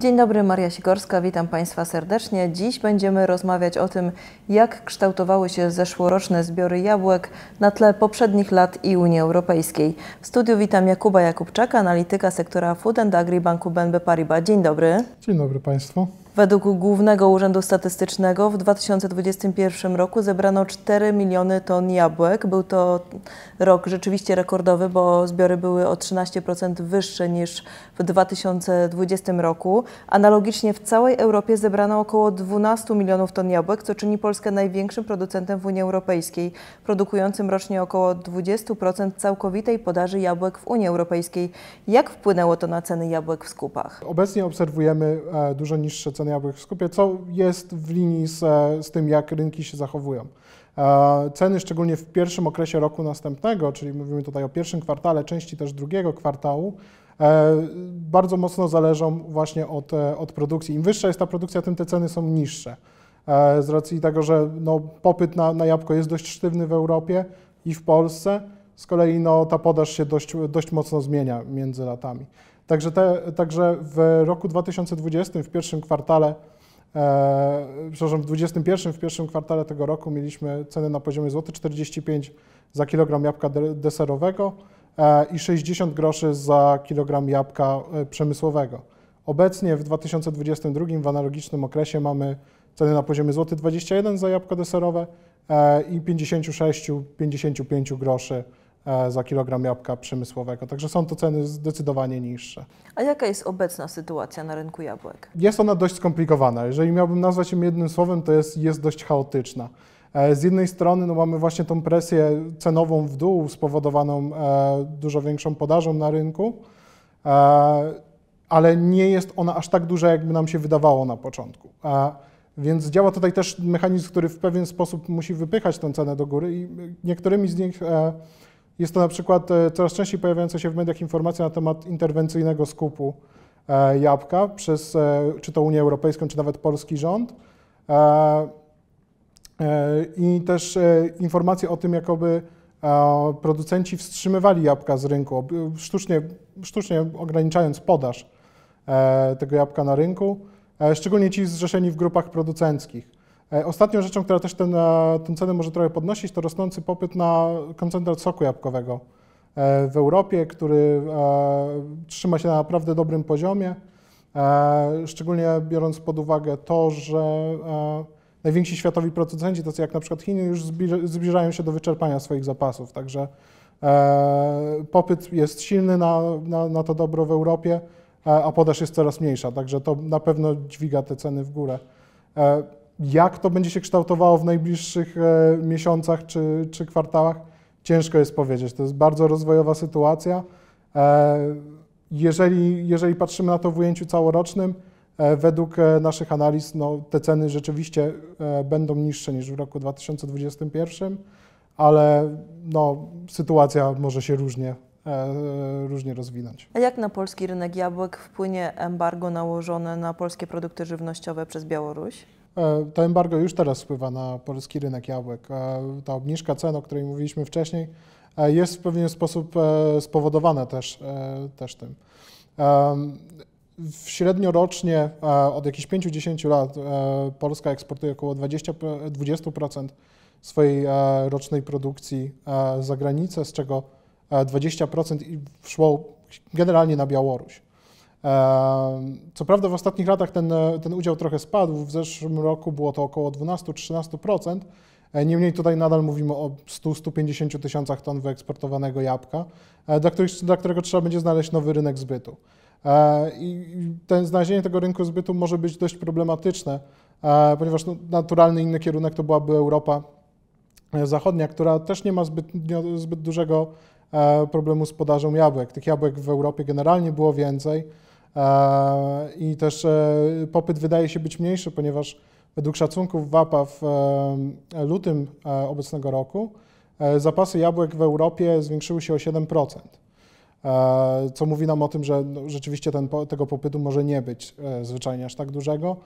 Dzień dobry, Maria Sigorska, witam Państwa serdecznie. Dziś będziemy rozmawiać o tym, jak kształtowały się zeszłoroczne zbiory jabłek na tle poprzednich lat i Unii Europejskiej. W studiu witam Jakuba Jakubczaka, analityka sektora Food and Agri Banku BNP Paribas. Dzień dobry. Dzień dobry Państwu. Według Głównego Urzędu Statystycznego w 2021 roku zebrano 4 miliony ton jabłek. Był to rok rzeczywiście rekordowy, bo zbiory były o 13% wyższe niż w 2020 roku. Analogicznie w całej Europie zebrano około 12 milionów ton jabłek, co czyni Polskę największym producentem w Unii Europejskiej, produkującym rocznie około 20% całkowitej podaży jabłek w Unii Europejskiej. Jak wpłynęło to na ceny jabłek w skupach? Obecnie obserwujemy e, dużo niższe ceny w skupie, co jest w linii z, z tym, jak rynki się zachowują. E, ceny, szczególnie w pierwszym okresie roku następnego, czyli mówimy tutaj o pierwszym kwartale, części też drugiego kwartału, e, bardzo mocno zależą właśnie od, e, od produkcji. Im wyższa jest ta produkcja, tym te ceny są niższe. z racji tego, że no, popyt na, na jabłko jest dość sztywny w Europie i w Polsce, z kolei no, ta podaż się dość, dość mocno zmienia między latami. Także, te, także w roku 2020, w pierwszym kwartale, e, przepraszam, w 2021, w pierwszym kwartale tego roku mieliśmy ceny na poziomie złoty 45 za kilogram jabłka deserowego e, i 60 groszy za kilogram jabłka e, przemysłowego. Obecnie w 2022 w analogicznym okresie mamy ceny na poziomie złoty 21 za jabłko deserowe e, i 56-55 groszy E, za kilogram jabłka przemysłowego. Także są to ceny zdecydowanie niższe. A jaka jest obecna sytuacja na rynku jabłek? Jest ona dość skomplikowana. Jeżeli miałbym nazwać ją jednym słowem, to jest, jest dość chaotyczna. E, z jednej strony no, mamy właśnie tą presję cenową w dół spowodowaną e, dużo większą podażą na rynku, ale nie jest ona aż tak duża, jakby nam się wydawało na początku. Więc działa tutaj też mechanizm, który w pewien sposób musi wypychać tę cenę do góry i niektórymi z nich jest to na przykład e, coraz częściej pojawiająca się w mediach informacja na temat interwencyjnego skupu e, jabłka przez e, czy to Unię Europejską, czy nawet polski rząd. I też informacje o tym, jakoby producenci wstrzymywali jabłka z rynku, sztucznie, sztucznie ograniczając podaż tego jabłka na rynku, szczególnie ci zrzeszeni w grupach producenckich. E, ostatnią rzeczą, która też ten, tę cenę może trochę podnosić, to rosnący popyt na koncentrat soku jabłkowego e, w Europie, który e, trzyma się na naprawdę dobrym poziomie, szczególnie biorąc pod uwagę to, że najwięksi światowi producenci, tacy jak na przykład Chiny, już zbliżają się do wyczerpania swoich zapasów, także popyt jest silny na, na, na to dobro w Europie, a podaż jest coraz mniejsza, także to na pewno dźwiga te ceny w górę. Jak to będzie się kształtowało w najbliższych e, miesiącach czy, czy kwartałach, ciężko jest powiedzieć. To jest bardzo rozwojowa sytuacja. E, jeżeli, jeżeli patrzymy na to w ujęciu całorocznym, e, według naszych analiz no, te ceny rzeczywiście będą niższe niż w roku 2021, ale no, sytuacja może się różnie, różnie rozwinąć. A jak na polski rynek jabłek wpłynie embargo nałożone na polskie produkty żywnościowe przez Białoruś? E, to embargo już teraz wpływa na polski rynek jabłek. E, ta obniżka cen, o której mówiliśmy wcześniej, e, jest w pewien sposób spowodowana też, też tym. Średnio rocznie od jakichś 5-10 lat Polska eksportuje około 20%, 20% swojej rocznej produkcji za granicę, z czego 20% szło generalnie na Białoruś. Co prawda w ostatnich latach ten, e, ten udział trochę spadł, w zeszłym roku było to około 12-13%, e, niemniej tutaj nadal mówimy o 100-150 tysiącach ton wyeksportowanego jabłka, e, dla, dla którego trzeba będzie znaleźć nowy rynek zbytu. I ten, znalezienie tego rynku zbytu może być dość problematyczne, ponieważ no, naturalny inny kierunek to byłaby Europa Zachodnia, która też nie ma zbyt, zbyt dużego problemu z podażą jabłek. Tych jabłek w Europie generalnie było więcej. I też e, popyt wydaje się być mniejszy, ponieważ według szacunków WAPA w e, lutym e, obecnego roku zapasy jabłek w Europie zwiększyły się o 7%. Co mówi nam o tym, że no, rzeczywiście ten, tego popytu może nie być zwyczajnie aż tak dużego.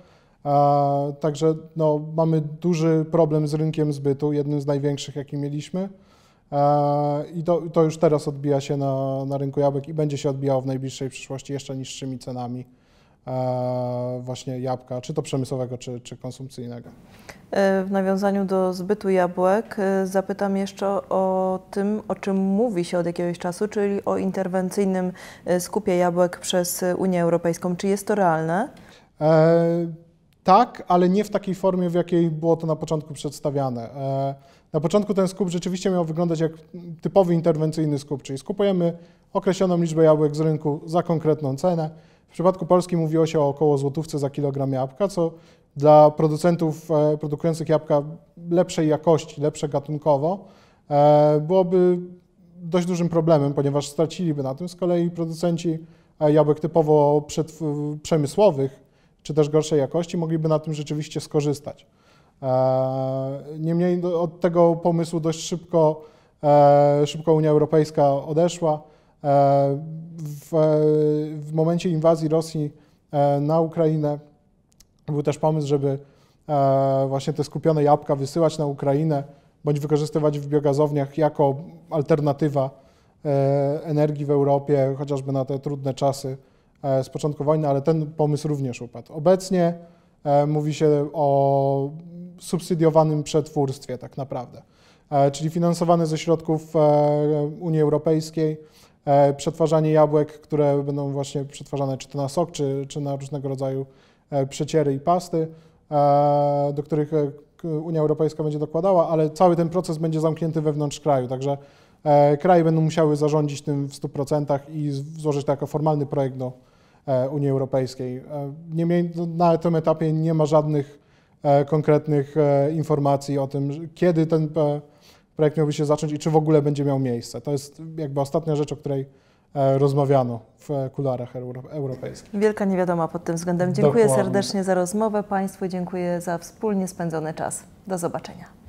Także no, mamy duży problem z rynkiem zbytu, jednym z największych, jaki mieliśmy. E, I to, to już teraz odbija się na, na rynku jabłek i będzie się odbijało w najbliższej przyszłości jeszcze niższymi cenami e, właśnie jabłka, czy to przemysłowego, czy, czy konsumpcyjnego. E, w nawiązaniu do zbytu jabłek zapytam jeszcze o tym, o czym mówi się od jakiegoś czasu, czyli o interwencyjnym skupie jabłek przez Unię Europejską. Czy jest to realne? E tak, ale nie w takiej formie, w jakiej było to na początku przedstawiane. E, na początku ten skup rzeczywiście miał wyglądać jak typowy interwencyjny skup, czyli skupujemy określoną liczbę jabłek z rynku za konkretną cenę. W przypadku Polski mówiło się o około złotówce za kilogram jabłka, co dla producentów e, produkujących jabłka lepszej jakości, lepsze gatunkowo, e, byłoby dość dużym problemem, ponieważ straciliby na tym. Z kolei producenci jabłek typowo przemysłowych, czy też gorszej jakości, mogliby na tym rzeczywiście skorzystać. E, niemniej od tego pomysłu dość szybko, e, szybko Unia Europejska odeszła. E, w, w momencie inwazji Rosji na Ukrainę był też pomysł, żeby właśnie te skupione jabłka wysyłać na Ukrainę bądź wykorzystywać w biogazowniach jako alternatywa energii w Europie, chociażby na te trudne czasy E, z początku wojny, ale ten pomysł również upadł. Obecnie e, mówi się o subsydiowanym przetwórstwie tak naprawdę, e, czyli finansowane ze środków Unii Europejskiej przetwarzanie jabłek, które będą właśnie przetwarzane czy to na sok, czy, czy na różnego rodzaju przeciery i pasty, do których Unia Europejska będzie dokładała, ale cały ten proces będzie zamknięty wewnątrz kraju, także kraje będą musiały zarządzić tym w 100% i złożyć to tak jako formalny projekt do E, Unii Europejskiej. E, Niemniej no, na tym etapie nie ma żadnych e, konkretnych informacji o tym, kiedy ten projekt miałby się zacząć i czy w ogóle będzie miał miejsce. To jest jakby ostatnia rzecz, o której rozmawiano w kularach europejskich. Wielka niewiadoma pod tym względem. Dziękuję Dokładnie. serdecznie za rozmowę Państwu, dziękuję za wspólnie spędzony czas. Do zobaczenia.